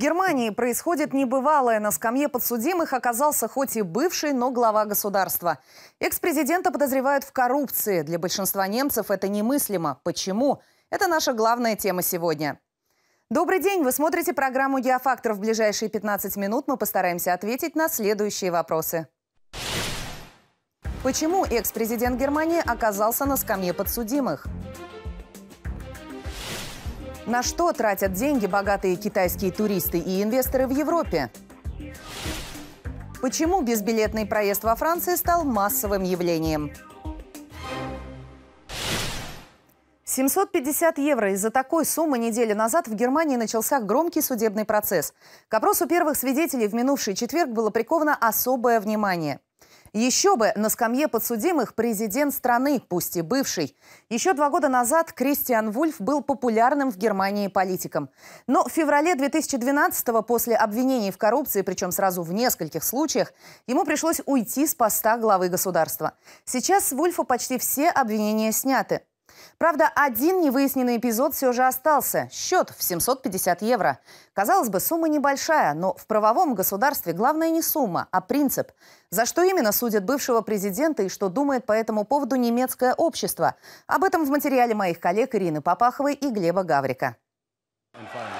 Германии происходит небывалое. На скамье подсудимых оказался хоть и бывший, но глава государства. Экс-президента подозревают в коррупции. Для большинства немцев это немыслимо. Почему? Это наша главная тема сегодня. Добрый день! Вы смотрите программу «Геофактор». В ближайшие 15 минут мы постараемся ответить на следующие вопросы. Почему экс-президент Германии оказался на скамье подсудимых? На что тратят деньги богатые китайские туристы и инвесторы в Европе? Почему безбилетный проезд во Франции стал массовым явлением? 750 евро. Из-за такой суммы неделю назад в Германии начался громкий судебный процесс. К опросу первых свидетелей в минувший четверг было приковано особое внимание – еще бы, на скамье подсудимых президент страны, пусть и бывший. Еще два года назад Кристиан Вульф был популярным в Германии политиком. Но в феврале 2012-го, после обвинений в коррупции, причем сразу в нескольких случаях, ему пришлось уйти с поста главы государства. Сейчас с Вульфа почти все обвинения сняты. Правда, один невыясненный эпизод все же остался. Счет в 750 евро. Казалось бы, сумма небольшая, но в правовом государстве главное не сумма, а принцип. За что именно судят бывшего президента и что думает по этому поводу немецкое общество? Об этом в материале моих коллег Ирины Попаховой и Глеба Гаврика. And finally.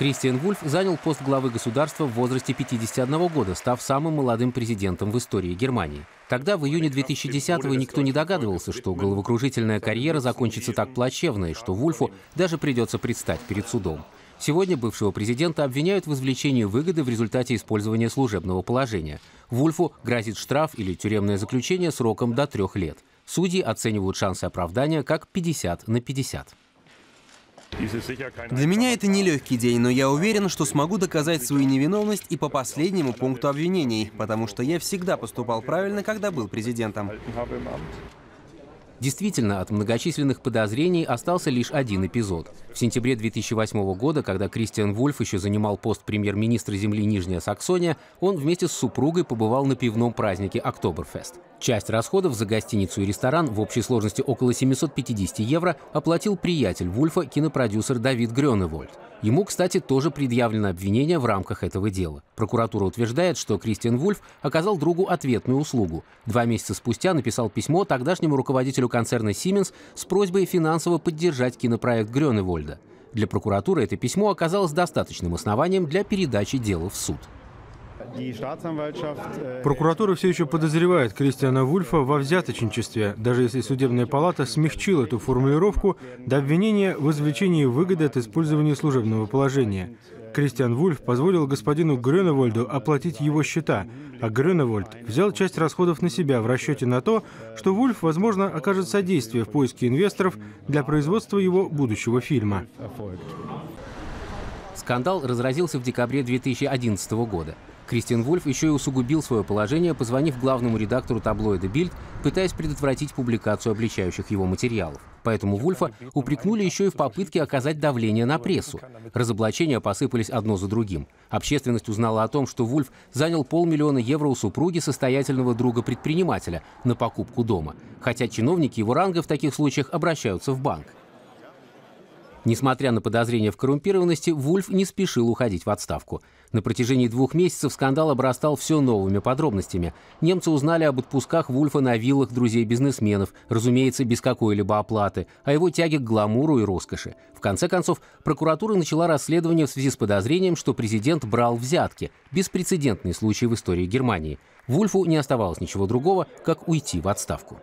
Кристиан Вульф занял пост главы государства в возрасте 51 года, став самым молодым президентом в истории Германии. Тогда, в июне 2010-го, никто не догадывался, что головокружительная карьера закончится так плачевно, и что Вульфу даже придется предстать перед судом. Сегодня бывшего президента обвиняют в извлечении выгоды в результате использования служебного положения. Вульфу грозит штраф или тюремное заключение сроком до трех лет. Судьи оценивают шансы оправдания как 50 на 50. Для меня это нелегкий день, но я уверен, что смогу доказать свою невиновность и по последнему пункту обвинений, потому что я всегда поступал правильно, когда был президентом. Действительно, от многочисленных подозрений остался лишь один эпизод. В сентябре 2008 года, когда Кристиан Вульф еще занимал пост премьер-министра земли Нижняя Саксония, он вместе с супругой побывал на пивном празднике «Октоберфест». Часть расходов за гостиницу и ресторан в общей сложности около 750 евро оплатил приятель Вульфа, кинопродюсер Давид Грёневольд. Ему, кстати, тоже предъявлено обвинение в рамках этого дела. Прокуратура утверждает, что Кристиан Вульф оказал другу ответную услугу. Два месяца спустя написал письмо тогдашнему руководителю концерна «Сименс» с просьбой финансово поддержать кинопроект Вольда. Для прокуратуры это письмо оказалось достаточным основанием для передачи дела в суд. Э, Прокуратура все еще подозревает Кристиана Вульфа во взяточничестве, даже если судебная палата смягчила эту формулировку до обвинения в извлечении выгоды от использования служебного положения. Кристиан Вульф позволил господину Грюневольду оплатить его счета, а Грюневольд взял часть расходов на себя в расчете на то, что Вульф, возможно, окажет содействие в поиске инвесторов для производства его будущего фильма. Скандал разразился в декабре 2011 года. Кристиан Вульф еще и усугубил свое положение, позвонив главному редактору таблоида «Бильд», пытаясь предотвратить публикацию обличающих его материалов. Поэтому Вульфа упрекнули еще и в попытке оказать давление на прессу. Разоблачения посыпались одно за другим. Общественность узнала о том, что Вульф занял полмиллиона евро у супруги состоятельного друга-предпринимателя на покупку дома, хотя чиновники его ранга в таких случаях обращаются в банк. Несмотря на подозрения в коррумпированности, Вульф не спешил уходить в отставку. На протяжении двух месяцев скандал обрастал все новыми подробностями. Немцы узнали об отпусках Вульфа на виллах друзей-бизнесменов, разумеется, без какой-либо оплаты, о его тяге к гламуру и роскоши. В конце концов, прокуратура начала расследование в связи с подозрением, что президент брал взятки. Беспрецедентный случай в истории Германии. Вульфу не оставалось ничего другого, как уйти в отставку.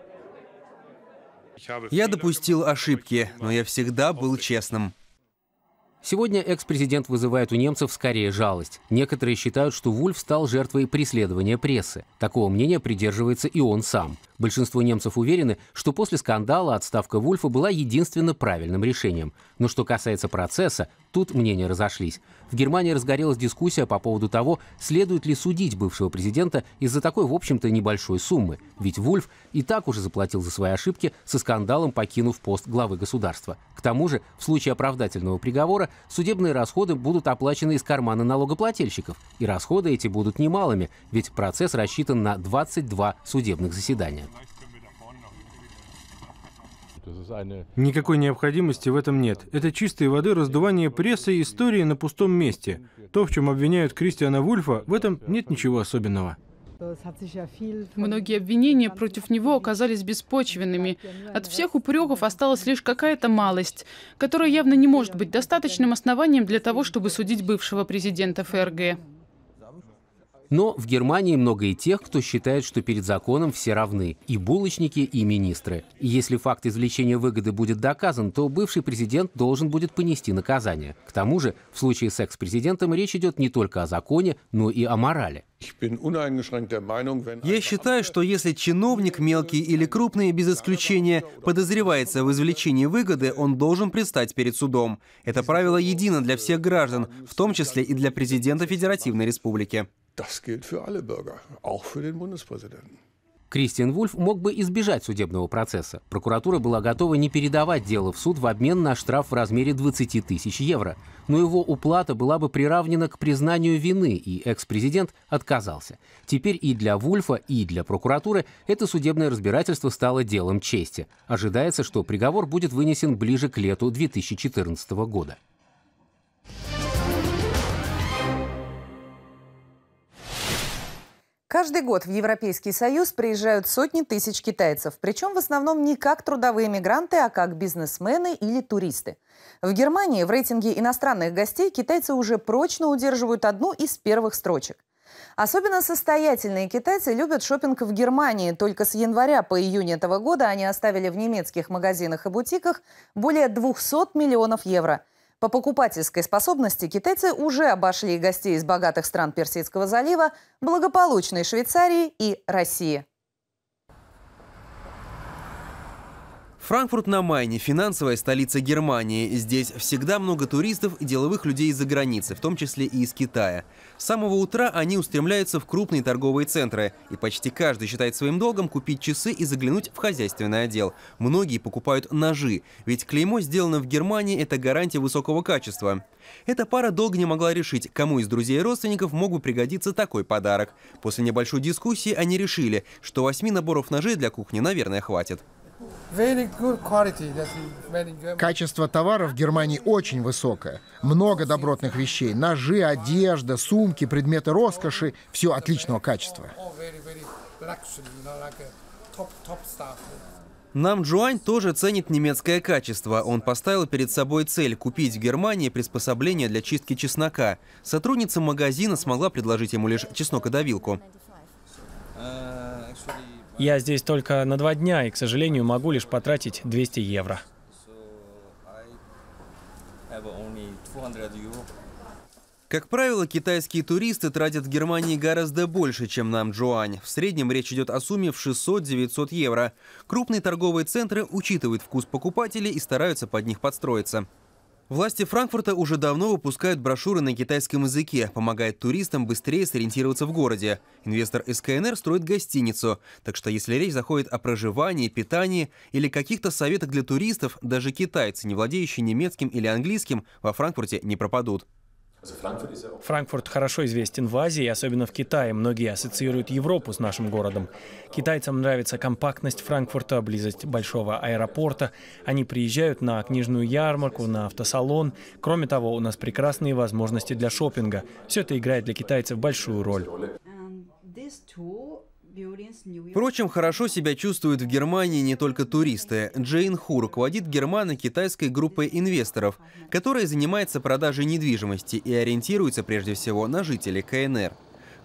Я допустил ошибки, но я всегда был честным. Сегодня экс-президент вызывает у немцев скорее жалость. Некоторые считают, что Вульф стал жертвой преследования прессы. Такого мнения придерживается и он сам. Большинство немцев уверены, что после скандала отставка Вульфа была единственно правильным решением. Но что касается процесса, тут мнения разошлись. В Германии разгорелась дискуссия по поводу того, следует ли судить бывшего президента из-за такой, в общем-то, небольшой суммы. Ведь Вульф и так уже заплатил за свои ошибки, со скандалом покинув пост главы государства. К тому же, в случае оправдательного приговора, судебные расходы будут оплачены из кармана налогоплательщиков. И расходы эти будут немалыми, ведь процесс рассчитан на 22 судебных заседания. Никакой необходимости в этом нет. Это чистые воды раздувание прессы и истории на пустом месте. То, в чем обвиняют Кристиана Вульфа, в этом нет ничего особенного. Многие обвинения против него оказались беспочвенными. От всех упреков осталась лишь какая-то малость, которая явно не может быть достаточным основанием для того, чтобы судить бывшего президента ФРГ. Но в Германии много и тех, кто считает, что перед законом все равны – и булочники, и министры. И если факт извлечения выгоды будет доказан, то бывший президент должен будет понести наказание. К тому же, в случае с экс-президентом речь идет не только о законе, но и о морали. Я считаю, что если чиновник, мелкий или крупный, без исключения, подозревается в извлечении выгоды, он должен предстать перед судом. Это правило едино для всех граждан, в том числе и для президента Федеративной Республики. Das gilt für alle Bürger, auch für den Bundespräsidenten. Кристиан Вульф мог бы избежать судебного процесса. Прокуратура была готова не передавать дело в суд в обмен на штраф в размере 20 тысяч евро. Но его уплата была бы приравнена к признанию вины, и экс-президент отказался. Теперь и для Вульфа, и для прокуратуры это судебное разбирательство стало делом чести. Ожидается, что приговор будет вынесен ближе к лету 2014 года. Каждый год в Европейский Союз приезжают сотни тысяч китайцев, причем в основном не как трудовые мигранты, а как бизнесмены или туристы. В Германии в рейтинге иностранных гостей китайцы уже прочно удерживают одну из первых строчек. Особенно состоятельные китайцы любят шопинг в Германии. Только с января по июнь этого года они оставили в немецких магазинах и бутиках более 200 миллионов евро – по покупательской способности китайцы уже обошли гостей из богатых стран Персидского залива, благополучной Швейцарии и России. Франкфурт на Майне – финансовая столица Германии. Здесь всегда много туристов и деловых людей из-за границы, в том числе и из Китая. С самого утра они устремляются в крупные торговые центры, и почти каждый считает своим долгом купить часы и заглянуть в хозяйственный отдел. Многие покупают ножи, ведь клеймо сделано в Германии – это гарантия высокого качества. Эта пара долго не могла решить, кому из друзей и родственников мог бы пригодиться такой подарок. После небольшой дискуссии они решили, что восьми наборов ножей для кухни, наверное, хватит. Качество товаров в Германии очень высокое. Много добротных вещей. Ножи, одежда, сумки, предметы роскоши. Все отличного качества. Нам Джуань тоже ценит немецкое качество. Он поставил перед собой цель купить в Германии приспособление для чистки чеснока. Сотрудница магазина смогла предложить ему лишь чеснокодавилку. Я здесь только на два дня и, к сожалению, могу лишь потратить 200 евро. Как правило, китайские туристы тратят в Германии гораздо больше, чем нам Джоань. В среднем речь идет о сумме в 600-900 евро. Крупные торговые центры учитывают вкус покупателей и стараются под них подстроиться. Власти Франкфурта уже давно выпускают брошюры на китайском языке, помогает туристам быстрее сориентироваться в городе. Инвестор СКНР строит гостиницу, так что если речь заходит о проживании, питании или каких-то советах для туристов, даже китайцы, не владеющие немецким или английским, во Франкфурте не пропадут. Франкфурт хорошо известен в Азии, особенно в Китае. Многие ассоциируют Европу с нашим городом. Китайцам нравится компактность Франкфурта, близость большого аэропорта. Они приезжают на книжную ярмарку, на автосалон. Кроме того, у нас прекрасные возможности для шопинга. Все это играет для китайцев большую роль. Впрочем, хорошо себя чувствуют в Германии не только туристы. Джейн Хур руководит германо-китайской группой инвесторов, которая занимается продажей недвижимости и ориентируется прежде всего на жителей КНР.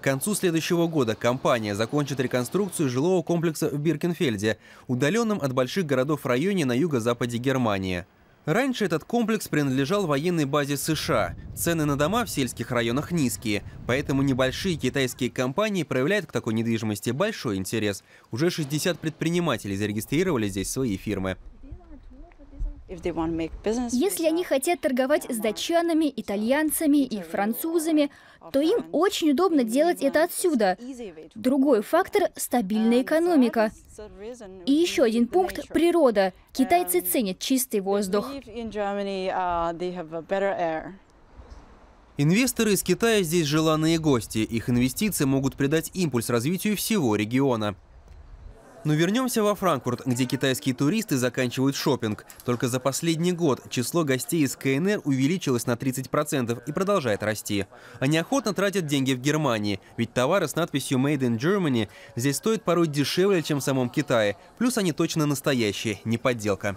К концу следующего года компания закончит реконструкцию жилого комплекса в Биркенфельде, удаленном от больших городов районе на юго-западе Германии. Раньше этот комплекс принадлежал военной базе США. Цены на дома в сельских районах низкие, поэтому небольшие китайские компании проявляют к такой недвижимости большой интерес. Уже 60 предпринимателей зарегистрировали здесь свои фирмы. Если они хотят торговать с датчанами, итальянцами и французами, то им очень удобно делать это отсюда. Другой фактор – стабильная экономика. И еще один пункт – природа. Китайцы ценят чистый воздух. Uh, Инвесторы из Китая здесь желанные гости. Их инвестиции могут придать импульс развитию всего региона. Но вернемся во Франкфурт, где китайские туристы заканчивают шопинг. Только за последний год число гостей из КНР увеличилось на 30% и продолжает расти. Они охотно тратят деньги в Германии, ведь товары с надписью «Made in Germany» здесь стоят порой дешевле, чем в самом Китае. Плюс они точно настоящие, не подделка.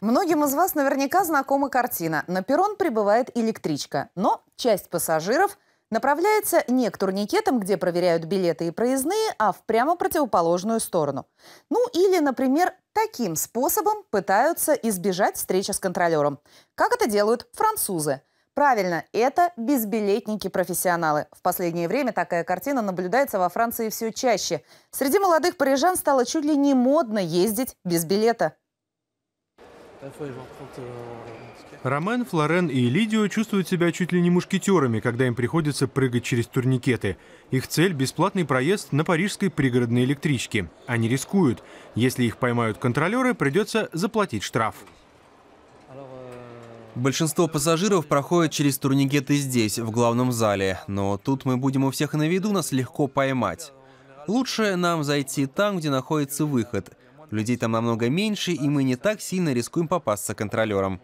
Многим из вас наверняка знакома картина. На перрон прибывает электричка, но часть пассажиров Направляется не к турникетам, где проверяют билеты и проездные, а в прямо противоположную сторону. Ну или, например, таким способом пытаются избежать встречи с контролером. Как это делают французы? Правильно, это безбилетники-профессионалы. В последнее время такая картина наблюдается во Франции все чаще. Среди молодых парижан стало чуть ли не модно ездить без билета. Ромен, Флорен и Лидио чувствуют себя чуть ли не мушкетерами, когда им приходится прыгать через турникеты. Их цель – бесплатный проезд на парижской пригородной электричке. Они рискуют. Если их поймают контролеры, придется заплатить штраф. Большинство пассажиров проходят через турникеты здесь, в главном зале. Но тут мы будем у всех на виду, нас легко поймать. Лучше нам зайти там, где находится выход – Людей там намного меньше, и мы не так сильно рискуем попасться контролером.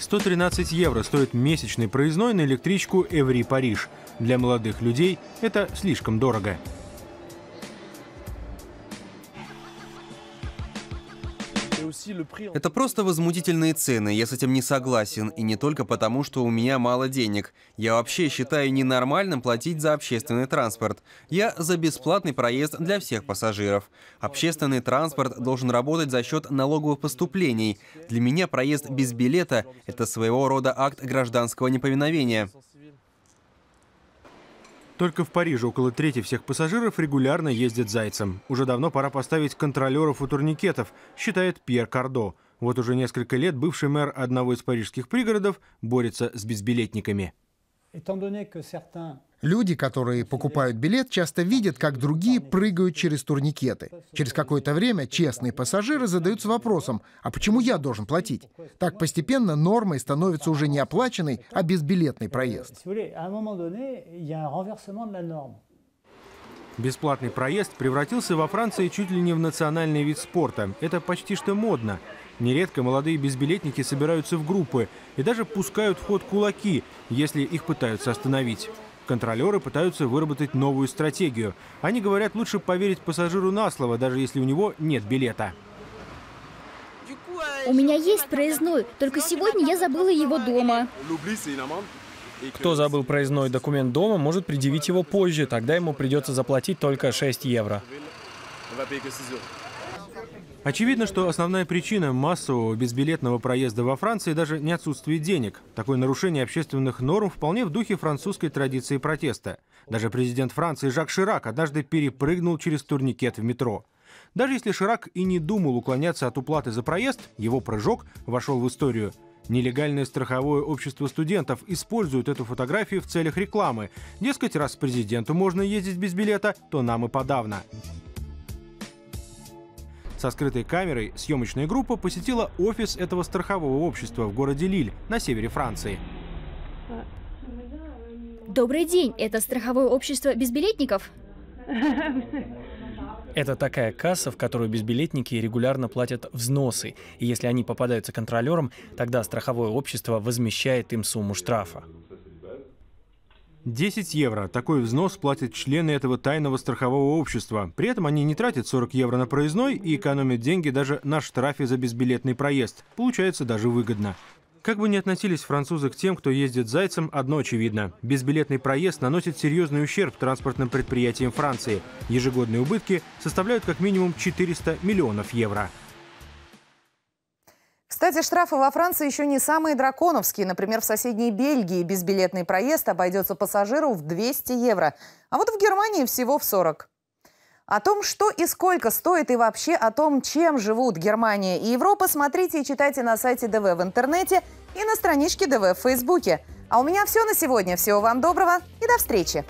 «113 евро стоит месячный проездной на электричку Эври-Париж. Для молодых людей это слишком дорого». Это просто возмутительные цены, я с этим не согласен, и не только потому, что у меня мало денег. Я вообще считаю ненормальным платить за общественный транспорт. Я за бесплатный проезд для всех пассажиров. Общественный транспорт должен работать за счет налоговых поступлений. Для меня проезд без билета — это своего рода акт гражданского неповиновения. Только в Париже около трети всех пассажиров регулярно ездят зайцем. Уже давно пора поставить контролеров у турникетов, считает Пьер Кардо. Вот уже несколько лет бывший мэр одного из парижских пригородов борется с безбилетниками. Étant donné que certains Люди, которые покупают билет, часто видят, как другие прыгают через турникеты. Через какое-то время честные пассажиры задаются вопросом, а почему я должен платить? Так постепенно нормой становится уже не оплаченный, а безбилетный проезд. А Бесплатный проезд превратился во Франции чуть ли не в национальный вид спорта. Это почти что модно. Нередко молодые безбилетники собираются в группы и даже пускают в ход кулаки, если их пытаются остановить. Контролеры пытаются выработать новую стратегию. Они говорят, лучше поверить пассажиру на слово, даже если у него нет билета. У меня есть проездной, только сегодня я забыла его дома. Кто забыл проездной документ дома, может предъявить его позже, тогда ему придется заплатить только 6 евро. Очевидно, что основная причина массового безбилетного проезда во Франции даже не отсутствие денег. Такое нарушение общественных норм вполне в духе французской традиции протеста. Даже президент Франции Жак Ширак однажды перепрыгнул через турникет в метро. Даже если Ширак и не думал уклоняться от уплаты за проезд, его прыжок вошел в историю. Нелегальное страховое общество студентов использует эту фотографию в целях рекламы. Дескать, раз президенту можно ездить без билета, то нам и подавно. Со скрытой камерой съемочная группа посетила офис этого страхового общества в городе Лиль на севере Франции. Добрый день, это страховое общество безбилетников? Это такая касса, в которую безбилетники регулярно платят взносы, и если они попадаются контролерам, тогда страховое общество возмещает им сумму штрафа. 10 евро. Такой взнос платят члены этого тайного страхового общества. При этом они не тратят 40 евро на проездной и экономят деньги даже на штрафе за безбилетный проезд. Получается даже выгодно. Как бы ни относились французы к тем, кто ездит зайцем, одно очевидно. Безбилетный проезд наносит серьезный ущерб транспортным предприятиям Франции. Ежегодные убытки составляют как минимум 400 миллионов евро. Кстати, штрафы во Франции еще не самые драконовские. Например, в соседней Бельгии безбилетный проезд обойдется пассажиру в 200 евро. А вот в Германии всего в 40. О том, что и сколько стоит, и вообще о том, чем живут Германия и Европа, смотрите и читайте на сайте ДВ в интернете и на страничке ДВ в Фейсбуке. А у меня все на сегодня. Всего вам доброго и до встречи!